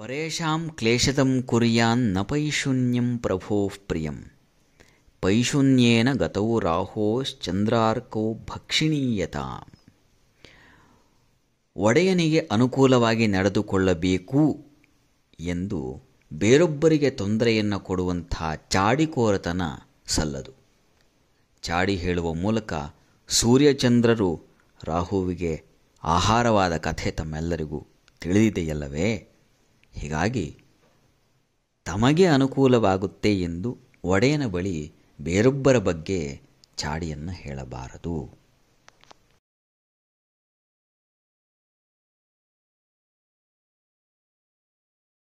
ಪರೇಷಾಂ ಕ್ಲೇಶತಂ ನ ಪೈಶೂನ್ಯಂ ಪ್ರಭೋ ಪ್ರಿಯಂ ಪೈಶೂನ್ಯೇನ ಗತೌ ರಾಹೋಶ್ಚಂದ್ರಾರ್ಕೌ ಭಕ್ಷಿಣೀಯತ ಒಡೆಯನಿಗೆ ಅನುಕೂಲವಾಗಿ ನಡೆದುಕೊಳ್ಳಬೇಕು ಎಂದು ಬೇರೊಬ್ಬರಿಗೆ ತೊಂದರೆಯನ್ನು ಕೊಡುವಂಥ ಚಾಡಿಕೋರತನ ಸಲ್ಲದು ಚಾಡಿ ಹೇಳುವ ಮೂಲಕ ಸೂರ್ಯಚಂದ್ರರು ರಾಹುವಿಗೆ ಆಹಾರವಾದ ಕಥೆ ತಮ್ಮೆಲ್ಲರಿಗೂ ತಿಳಿದಿದೆಯಲ್ಲವೇ ಹೀಗಾಗಿ ತಮಗೆ ಅನುಕೂಲವಾಗುತ್ತೆ ಎಂದು ಒಡೆಯನ ಬಳಿ ಬೇರೊಬ್ಬರ ಬಗ್ಗೆ ಚಾಡಿಯನ್ನು ಹೇಳಬಾರದು